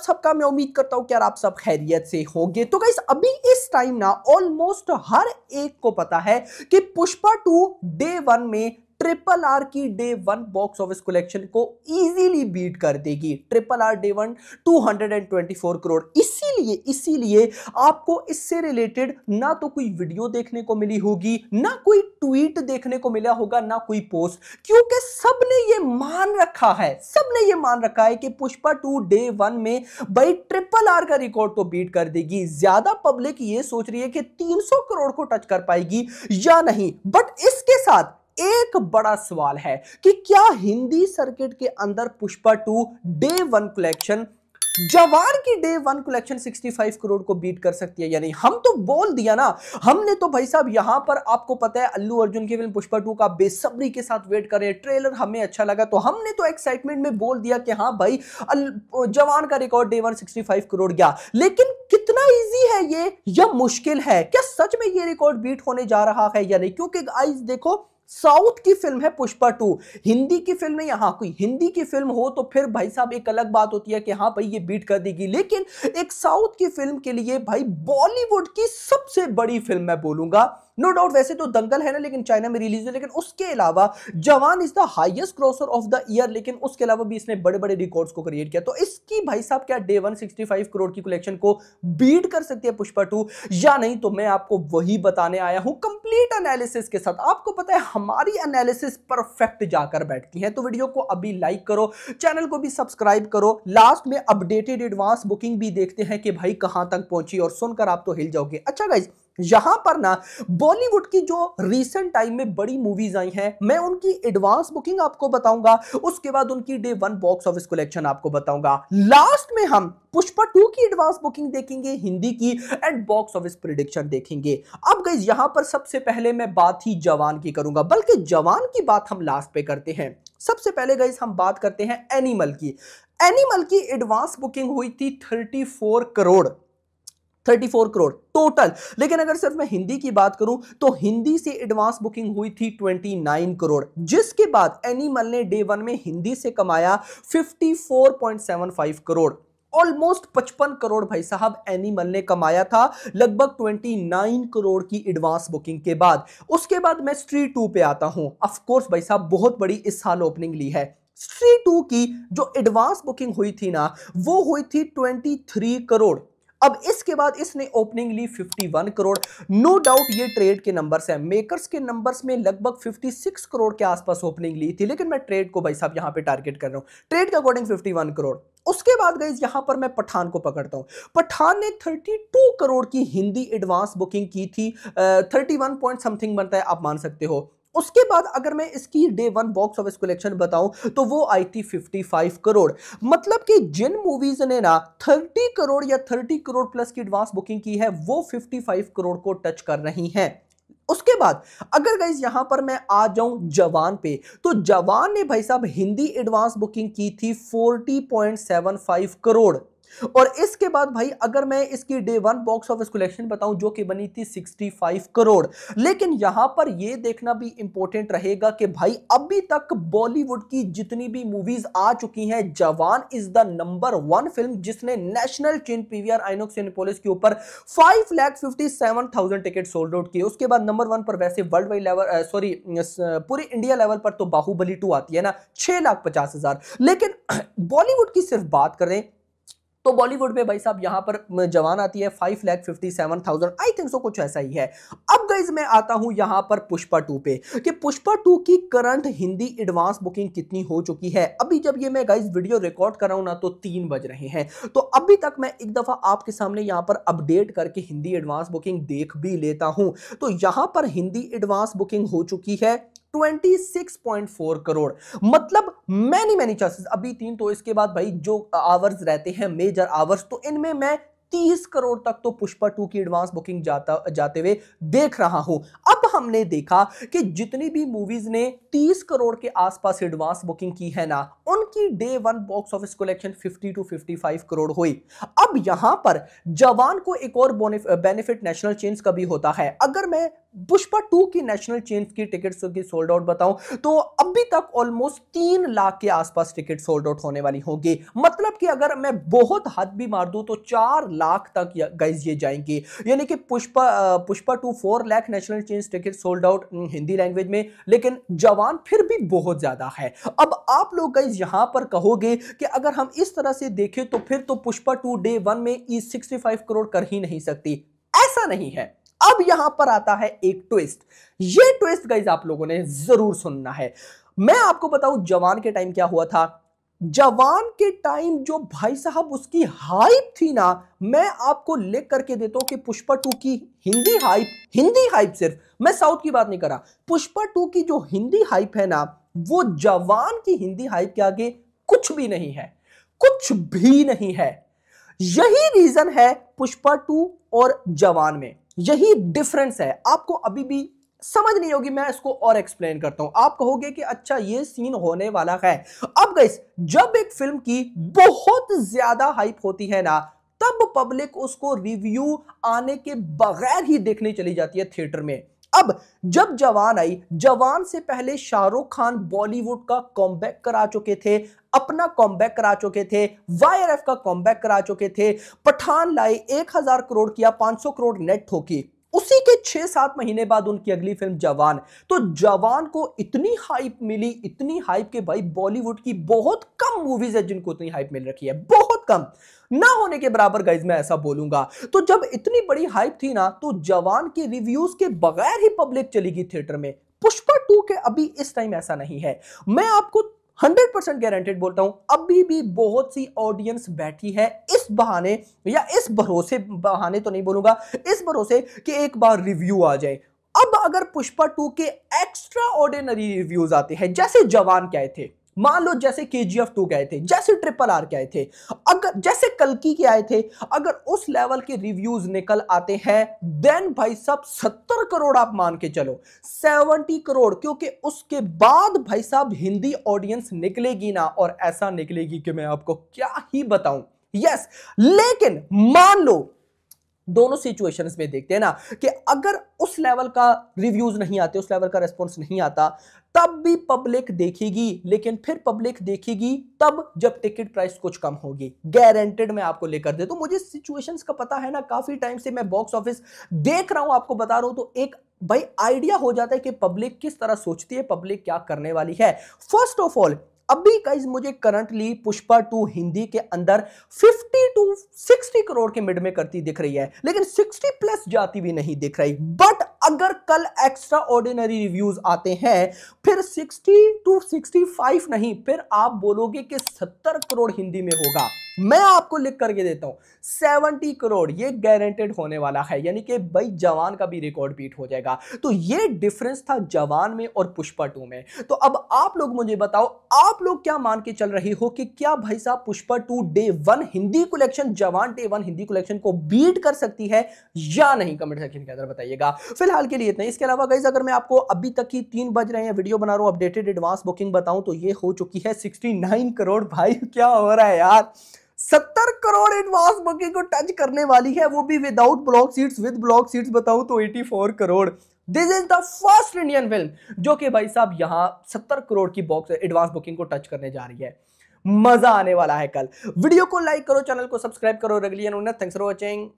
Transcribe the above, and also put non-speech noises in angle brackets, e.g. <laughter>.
आप सबका मैं उम्मीद करता हूं कि यार आप सब खैरियत से होंगे तो गाइस अभी इस टाइम ना ऑलमोस्ट हर एक को पता है कि पुष्पा टू डे वन में ट्रिपल आर की day one box office collection को इजीली बीट कर देगी triple R day one 224 crore इसीलिए इसीलिए आपको इससे रिलेटेड ना तो कोई वीडियो देखने को मिली होगी ना कोई ट्वीट देखने को मिला होगा ना कोई पोस्ट क्योंकि सबने ये मान रखा है सबने ये मान रखा है कि पुष्पा टू डे वन में भाई ट्रिपल आर का रिकॉर्ड तो बीट कर देगी ज्यादा पब्लिक ये सोच रही है कि 300 करोड़ को टच कर पाएगी या नहीं बट इसके साथ एक बड़ा सवाल है कि क्या हिंदी सर्किट के अंदर Pushpa two day one collection Jawan की डे वन कलेक्शन 65 करोड़ को बीट कर सकती है यानी हम तो बोल दिया ना हमने तो भाई साहब यहां पर आपको पता है अल्लू अर्जुन की फिल्म पुष्पा टू का बेसब्री के साथ वेट करे ट्रेलर हमें अच्छा लगा तो हमने तो एक्साइटमेंट में बोल दिया कि हाँ भाई जवान का record day one sixty crore गया लेकिन कितना ईजी है ये या मुश्किल है क्या सच में ये रिकॉर्ड बीट होने जा रहा है या नहीं क्योंकि आइज देखो साउथ की फिल्म है पुष्पा टू हिंदी की फिल्म है यहां कोई हिंदी की फिल्म हो तो फिर भाई साहब एक अलग बात होती है कि हाँ भाई ये बीट कर देगी लेकिन एक साउथ की फिल्म के लिए भाई बॉलीवुड की सबसे बड़ी फिल्म मैं बोलूंगा नो डाउट वैसे तो दंगल है ना लेकिन चाइना में रिलीज हुई लेकिन उसके अलावा Jawan is the highest grosser of the year लेकिन उसके अलावा भी इसने बड़े बड़े रिकॉर्ड्स को क्रिएट किया तो इसकी भाई साहब क्या डे 165 करोड़ की कलेक्शन को बीट कर सकती है पुष्पा टू या नहीं तो मैं आपको वही बताने आया हूं कंप्लीट एनालिसिस के साथ आपको पता है हमारी एनालिसिस परफेक्ट जाकर बैठती है तो वीडियो को अभी लाइक करो चैनल को भी सब्सक्राइब करो लास्ट में अपडेटेड एडवांस बुकिंग भी देखते हैं कि भाई कहां तक पहुंची और सुनकर आप तो हिल जाओगे अच्छा गाइज यहां पर ना बॉलीवुड की जो रिसेंट टाइम में बड़ी मूवीज आई हैं मैं उनकी एडवांस बुकिंग आपको बताऊंगा उसके बाद उनकी day one box office collection आपको बताऊंगा लास्ट में हम पुष्पा टू की एडवांस बुकिंग देखेंगे हिंदी की एंड बॉक्स ऑफिस प्रिडिक्शन देखेंगे अब गई यहां पर सबसे पहले मैं बात ही जवान की करूंगा बल्कि जवान की बात हम लास्ट पे करते हैं सबसे पहले गई हम बात करते हैं एनिमल की एनिमल की एडवांस बुकिंग हुई थी फोर करोड़ 34 करोड़ टोटल लेकिन अगर सिर्फ मैं हिंदी की बात करूं तो हिंदी से एडवांस बुकिंग हुई थी 29 करोड़ जिसके बाद एनिमल ने डे वन में हिंदी से कमाया 54.75 करोड़ ऑलमोस्ट 55 करोड़ भाई साहब एनिमल ने कमाया था लगभग 29 करोड़ की एडवांस बुकिंग के बाद उसके बाद मैं स्ट्रीट टू पे आता हूं अफकोर्स भाई साहब बहुत बड़ी इस साल ओपनिंग ली है स्ट्री टू की जो एडवांस बुकिंग हुई थी ना वो हुई थी 23 करोड़ अब इसके बाद इसने ओपनिंग ली 51 करोड़ नो डाउट ये ट्रेड के नंबर्स हैं मेकर्स के नंबर्स में लगभग 56 करोड़ के आसपास ओपनिंग ली थी लेकिन मैं ट्रेड को भाई साहब यहां पे टारगेट कर रहा हूं ट्रेड के अकॉर्डिंग 51 करोड़ उसके बाद गई यहां पर मैं पठान को पकड़ता हूं पठान ने 32 करोड़ की हिंदी एडवांस बुकिंग की थी थर्टी वन पॉइंट समथिंग बनता है आप मान सकते हो उसके बाद अगर मैं इसकी day one box office collection बताऊं तो वो आई थी 55 करोड़ मतलब कि जिन मूवीज ने ना 30 करोड़ या 30 करोड़ प्लस की एडवांस बुकिंग की है वो 55 करोड़ को टच कर रही हैं उसके बाद अगर गाइज यहां पर मैं आ जाऊं जवान पे तो जवान ने भाई साहब हिंदी एडवांस बुकिंग की थी 40.75 करोड़ और इसके बाद भाई अगर मैं इसकी day one box office collection बताऊं जो कि बनी थी 65 करोड़ लेकिन यहां पर यह देखना भी इंपॉर्टेंट रहेगा कि भाई अभी तक बॉलीवुड की जितनी भी मूवीज आ चुकी हैं Jawan is the number one film जिसने national chain PVR INOX Cinepolis के ऊपर five lakh fifty seven thousand ticket sold out किए उसके बाद नंबर वन पर वैसे वर्ल्ड वाइड लेवल सॉरी पूरे इंडिया लेवल पर तो बाहुबली टू आती है ना छह लेकिन बॉलीवुड <clears throat> की सिर्फ बात करें तो बॉलीवुड में भाई साहब यहाँ पर जवान आती है five lakh fifty seven thousand I think so कुछ ऐसा ही है अब गाइज मैं आता हूं यहां पर पुष्पा टू पे कि पुष्पा टू की करंट हिंदी एडवांस बुकिंग कितनी हो चुकी है अभी जब ये मैं गाइज वीडियो रिकॉर्ड कर रहा हूं ना तो तीन बज रहे हैं तो अभी तक मैं एक दफ़ा आपके सामने यहाँ पर अपडेट करके हिंदी एडवांस बुकिंग देख भी लेता हूँ तो यहां पर हिंदी एडवांस बुकिंग हो चुकी है 26.4 करोड़ मतलब मैनी मैनी चांसेस अभी तीन तो इसके बाद भाई जो आवर्स रहते हैं मेजर आवर्स तो इनमें मैं 30 करोड़ तक तो पुष्पा टू की एडवांस बुकिंग जाता जाते हुए देख रहा हूं अब हमने देखा कि जितनी भी मूवीज ने 30 करोड़ के आसपास एडवांस बुकिंग की है ना उनकी day one box office collection 50 to 55 crore हुई अब यहां पर जवान को एक और बेनिफिट नेशनल चेंज का भी होता है अगर मैं पुष्पा टू की नेशनल चेन की टिकट्स की सोल्ड आउट बताऊं तो अभी तक ऑलमोस्ट तीन लाख के आसपास टिकट सोल्ड आउट होने वाली होगी मतलब कि अगर मैं बहुत हद भी मार दूं तो चार लाख तक गाइज ये जाएंगी यानी कि Pushpa Pushpa two four lakh national chain ticket sold out Hindi language में लेकिन जवान फिर भी बहुत ज़्यादा है अब आप लोग गाइज यहां पर कहोगे कि अगर हम इस तरह से देखें तो फिर तो पुष्पा टू डे वन में ई सिक्सटी करोड़ कर ही नहीं सकती ऐसा नहीं है अब यहां पर आता है एक ट्विस्ट ये ट्विस्ट गाइज आप लोगों ने जरूर सुनना है मैं आपको बताऊं जवान के टाइम क्या हुआ था जवान के टाइम जो भाई साहब उसकी हाइप थी ना मैं आपको लिख करके देता हूं कि पुष्पा टू की हिंदी हाइप हिंदी हाइप सिर्फ मैं साउथ की बात नहीं कर रहा पुष्पा टू की जो हिंदी हाइप है ना वो जवान की हिंदी हाइप के आगे कुछ भी नहीं है कुछ भी नहीं है यही रीजन है पुष्पा टू और जवान में यही डिफरेंस है आपको अभी भी समझ नहीं होगी मैं इसको और एक्सप्लेन करता हूं आप कहोगे कि अच्छा ये सीन होने वाला है अब गैस जब एक फिल्म की बहुत ज्यादा हाइप होती है ना तब पब्लिक उसको रिव्यू आने के बगैर ही देखने चली जाती है थिएटर में अब जब जवान आई जवान से पहले शाहरुख खान बॉलीवुड का कॉम्बैक करा चुके थे अपना कॉम्बैक करा चुके थे वाईआरएफ का कॉम्बैक करा चुके थे पठान लाए एक हजार करोड़ किया पांच सौ करोड़ नेट ठोकी उसी के छह सात महीने बाद उनकी अगली फिल्म जवान तो जवान को इतनी हाइप मिली इतनी हाइप के भाई बॉलीवुड की बहुत कम मूवीज है जिनको इतनी हाइप मिल रखी है बहुत कम ना होने के बराबर गाइज मैं ऐसा बोलूंगा तो जब इतनी बड़ी हाइप थी ना तो जवान के रिव्यूज के बगैर ही पब्लिक चली गई थिएटर में पुष्पा टू के अभी इस टाइम ऐसा नहीं है मैं आपको हंड्रेड परसेंट गारंटेड बोलता हूं अभी भी बहुत सी ऑडियंस बैठी है इस बहाने या इस भरोसे बहाने तो नहीं बोलूंगा इस भरोसे कि एक बार रिव्यू आ जाए अब अगर पुष्पा टू के एक्स्ट्रा ऑर्डिनरी रिव्यूज आते हैं जैसे जवान क्या थे मान लो जैसे के जी एफ टू के आए थे जैसे ट्रिपल आर के आए थे अगर जैसे कलकी के आए थे अगर उस लेवल के रिव्यूज निकल आते हैं देन भाई साहब सत्तर करोड़ आप मान के चलो सेवेंटी करोड़ क्योंकि उसके बाद भाई साहब हिंदी ऑडियंस निकलेगी ना और ऐसा निकलेगी कि मैं आपको क्या ही बताऊं यस yes, लेकिन मान लो दोनों सिचुएशंस में देखते हैं ना कि अगर उस लेवल का रिव्यूज़ नहीं आते उस लेवल का रेस्पॉन्स नहीं आता तब भी पब्लिक देखेगी लेकिन फिर पब्लिक देखेगी तब जब टिकट प्राइस कुछ कम होगी गारंटेड मैं आपको लेकर दे तो मुझे सिचुएशंस का पता है ना काफ़ी टाइम से मैं बॉक्स ऑफिस देख रहा हूं आपको बता रहा हूं तो एक भाई आइडिया हो जाता है कि पब्लिक किस तरह सोचती है पब्लिक क्या करने वाली है फर्स्ट ऑफ ऑल अभी गाइज मुझे करंटली पुष्पा टू हिंदी के अंदर 50 टू 60 करोड़ के मिड में करती दिख रही है लेकिन 60 प्लस जाती भी नहीं दिख रही बट अगर कल एक्स्ट्रा ऑर्डिनरी रिव्यूज आते हैं फिर 60 टू 65 नहीं फिर आप बोलोगे कि 70 करोड़ हिंदी में होगा मैं आपको लिख करके देता हूं सेवेंटी करोड़ ये गारंटेड होने वाला है यानी कि भाई जवान का भी रिकॉर्ड बीट हो जाएगा तो ये डिफरेंस था जवान में और पुष्पा टू में तो अब आप लोग मुझे बताओ आप लोग क्या मान के चल रहे हो कि क्या भाई साहब Pushpa two day one Hindi collection Jawan day one Hindi collection को बीट कर सकती है या नहीं कमेंट सेक्शन के अंदर बताइएगा फिलहाल फिलहाल के लिए इतना इसके अलावा गाइज अगर मैं आपको अभी तक ही तीन बज रहे हैं वीडियो बना रहा हूँ अपडेटेड एडवांस बुकिंग बताऊँ तो ये हो चुकी है सिक्सटी करोड़ भाई <laughs> क्या हो रहा है यार सत्तर करोड़ एडवांस बुकिंग को टच करने वाली है वो भी without block seats with block seats बताऊं तो 84 crore this is the first Indian film जो कि भाई साहब यहां सत्तर करोड़ की बॉक्स एडवांस बुकिंग को टच करने जा रही है मजा आने वाला है कल वीडियो को लाइक करो चैनल को सब्सक्राइब करो रगलियन थैंक्स फॉर वॉचिंग